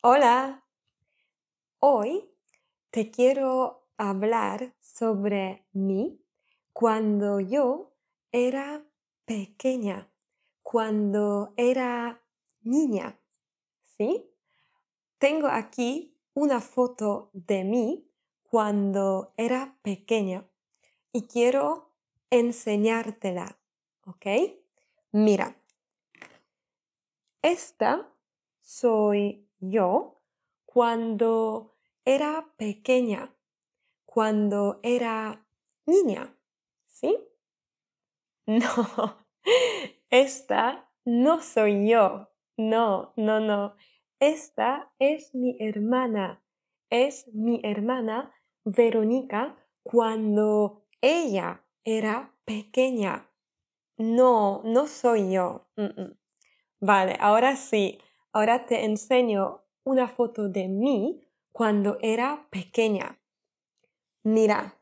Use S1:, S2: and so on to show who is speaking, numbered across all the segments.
S1: Hola, hoy te quiero hablar sobre mí cuando yo era pequeña, cuando era niña. ¿Sí? Tengo aquí una foto de mí cuando era pequeña y quiero enseñártela, ¿ok? Mira, esta soy yo cuando era pequeña, cuando era niña, ¿sí? No, esta no soy yo, no, no, no, esta es mi hermana, es mi hermana Verónica cuando ella era pequeña. No, no soy yo. Mm, mm. Vale, ahora sí. Ahora te enseño una foto de mí cuando era pequeña. Mira,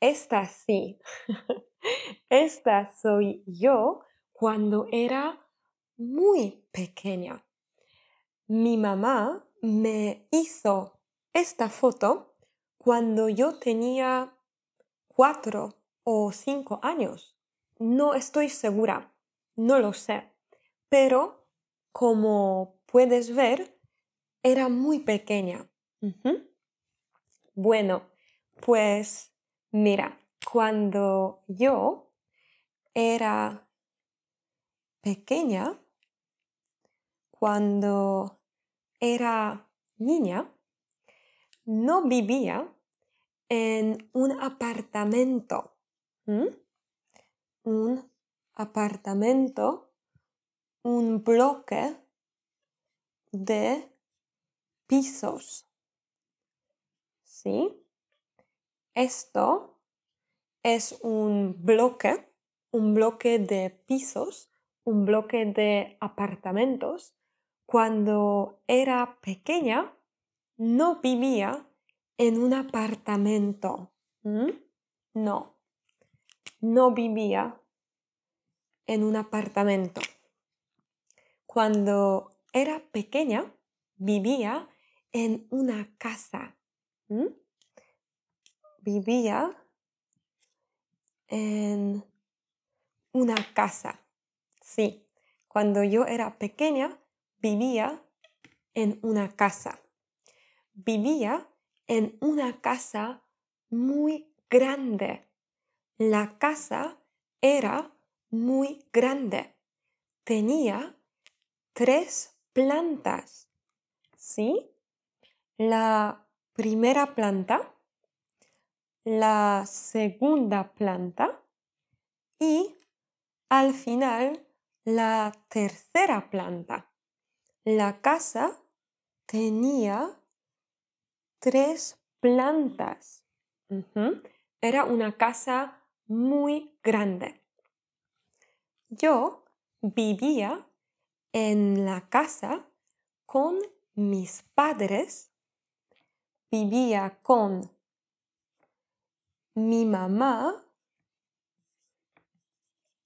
S1: esta sí. esta soy yo cuando era muy pequeña. Mi mamá me hizo esta foto cuando yo tenía cuatro o cinco años. No estoy segura, no lo sé, pero como puedes ver, era muy pequeña. Bueno, pues mira, cuando yo era pequeña, cuando era niña, no vivía en un apartamento. ¿Mm? Un apartamento un bloque de pisos. ¿Sí? Esto es un bloque, un bloque de pisos, un bloque de apartamentos. Cuando era pequeña, no vivía en un apartamento. No, no vivía en un apartamento. Cuando era pequeña, vivía en una casa. Vivía en una casa. Sí, cuando yo era pequeña, vivía en una casa. Vivía en una casa muy grande. La casa era muy grande. Tenía tres plantas, ¿sí? La primera planta, la segunda planta y al final la tercera planta. La casa tenía tres plantas. Era una casa muy grande. Yo vivía en la casa con mis padres, vivía con mi mamá,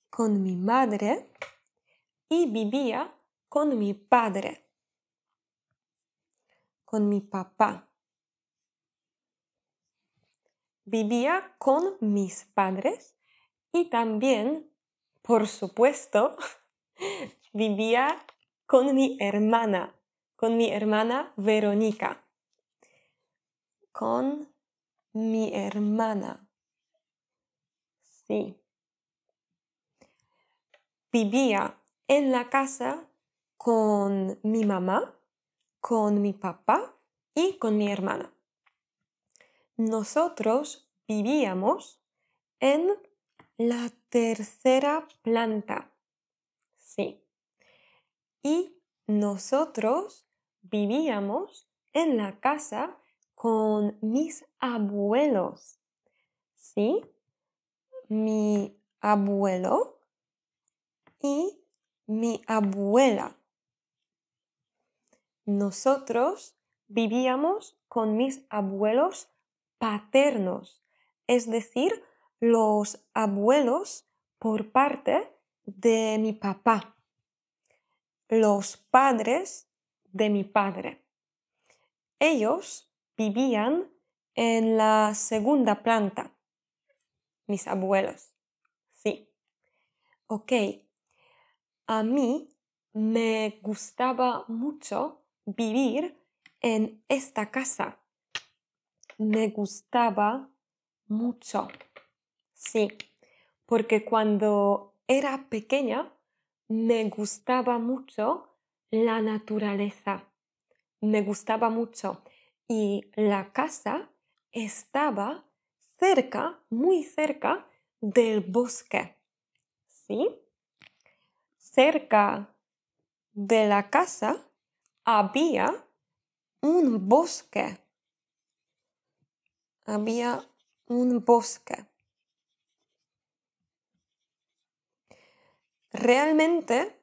S1: con mi madre y vivía con mi padre, con mi papá. Vivía con mis padres y también, por supuesto, vivía con mi hermana, con mi hermana Verónica. Con mi hermana. Sí. Vivía en la casa con mi mamá, con mi papá y con mi hermana. Nosotros vivíamos en la tercera planta. Sí y nosotros vivíamos en la casa con mis abuelos. ¿Sí? Mi abuelo y mi abuela. Nosotros vivíamos con mis abuelos paternos, es decir, los abuelos por parte de mi papá los padres de mi padre. Ellos vivían en la segunda planta. Mis abuelos. Sí. Ok. A mí me gustaba mucho vivir en esta casa. Me gustaba mucho. Sí. Porque cuando era pequeña me gustaba mucho la naturaleza, me gustaba mucho y la casa estaba cerca, muy cerca del bosque, ¿sí? Cerca de la casa había un bosque, había un bosque. realmente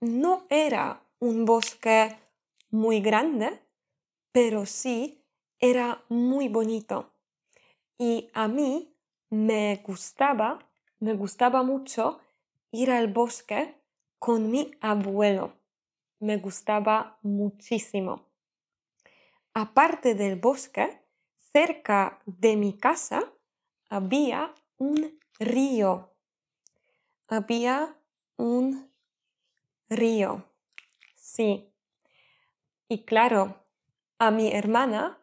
S1: no era un bosque muy grande, pero sí era muy bonito. Y a mí me gustaba, me gustaba mucho ir al bosque con mi abuelo. Me gustaba muchísimo. Aparte del bosque, cerca de mi casa había un río. Había un río. Sí. Y claro, a mi hermana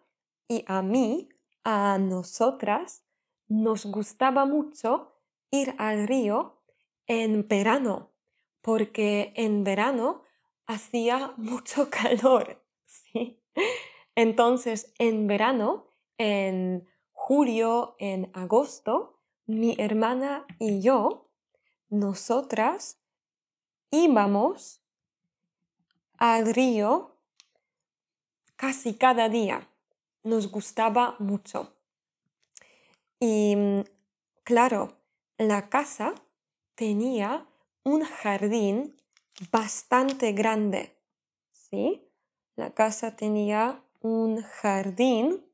S1: y a mí, a nosotras, nos gustaba mucho ir al río en verano, porque en verano hacía mucho calor. ¿sí? Entonces, en verano, en julio, en agosto, mi hermana y yo, nosotras íbamos al río casi cada día. Nos gustaba mucho. Y mm, claro, la casa tenía un jardín bastante grande. ¿Sí? La casa tenía un jardín,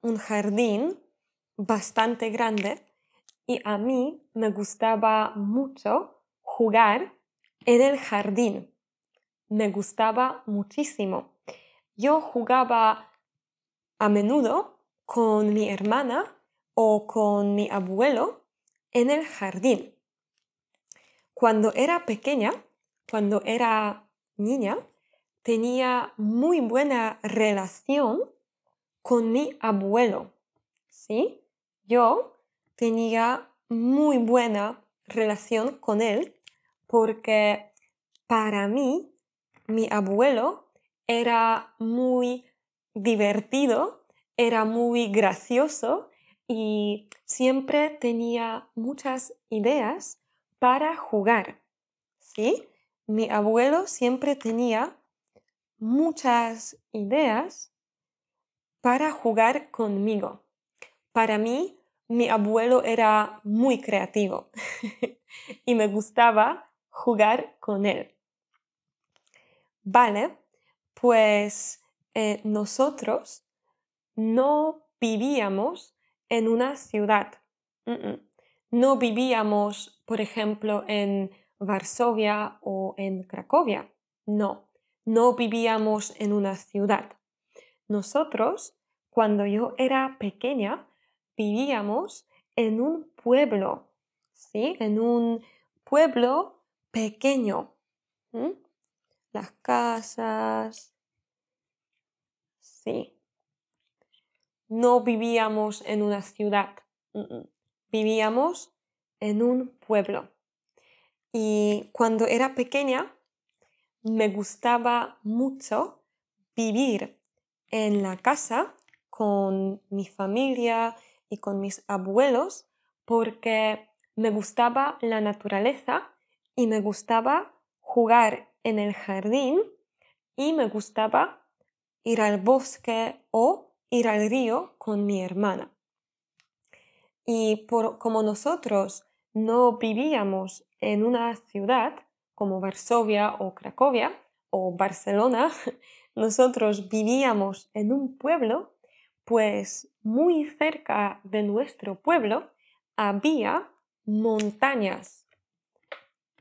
S1: un jardín bastante grande y a mí me gustaba mucho jugar en el jardín. Me gustaba muchísimo. Yo jugaba a menudo con mi hermana o con mi abuelo en el jardín. Cuando era pequeña, cuando era niña, tenía muy buena relación con mi abuelo. ¿Sí? Yo tenía muy buena relación con él porque para mí, mi abuelo era muy divertido, era muy gracioso y siempre tenía muchas ideas para jugar. ¿Sí? Mi abuelo siempre tenía muchas ideas para jugar conmigo. Para mí, mi abuelo era muy creativo y me gustaba jugar con él. Vale, pues eh, nosotros no vivíamos en una ciudad. No vivíamos, por ejemplo, en Varsovia o en Cracovia. No, no vivíamos en una ciudad. Nosotros, cuando yo era pequeña, vivíamos en un pueblo, ¿sí? En un pueblo pequeño. ¿Mm? Las casas. Sí. No vivíamos en una ciudad. Mm, mm. Vivíamos en un pueblo. Y cuando era pequeña, me gustaba mucho vivir en la casa con mi familia y con mis abuelos porque me gustaba la naturaleza y me gustaba jugar en el jardín y me gustaba ir al bosque o ir al río con mi hermana. Y como nosotros no vivíamos en una ciudad como Varsovia o Cracovia o Barcelona, nosotros vivíamos en un pueblo, pues muy cerca de nuestro pueblo había montañas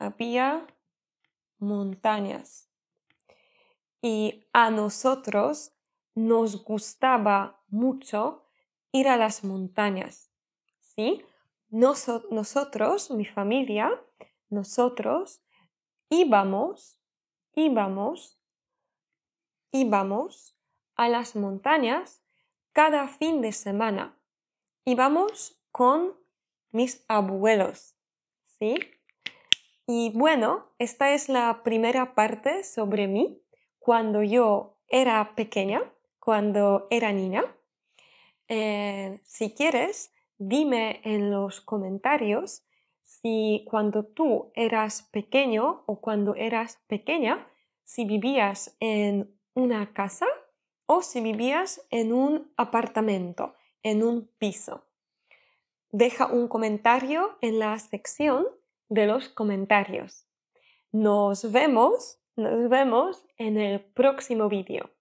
S1: había montañas. Y a nosotros nos gustaba mucho ir a las montañas. ¿Sí? nosotros, mi familia, nosotros íbamos, íbamos, íbamos a las montañas cada fin de semana. Íbamos con mis abuelos. ¿Sí? Y bueno, esta es la primera parte sobre mí cuando yo era pequeña, cuando era niña. Eh, si quieres, dime en los comentarios si cuando tú eras pequeño o cuando eras pequeña, si vivías en una casa o si vivías en un apartamento, en un piso. Deja un comentario en la sección de los comentarios. Nos vemos, nos vemos en el próximo vídeo.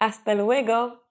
S1: Hasta luego.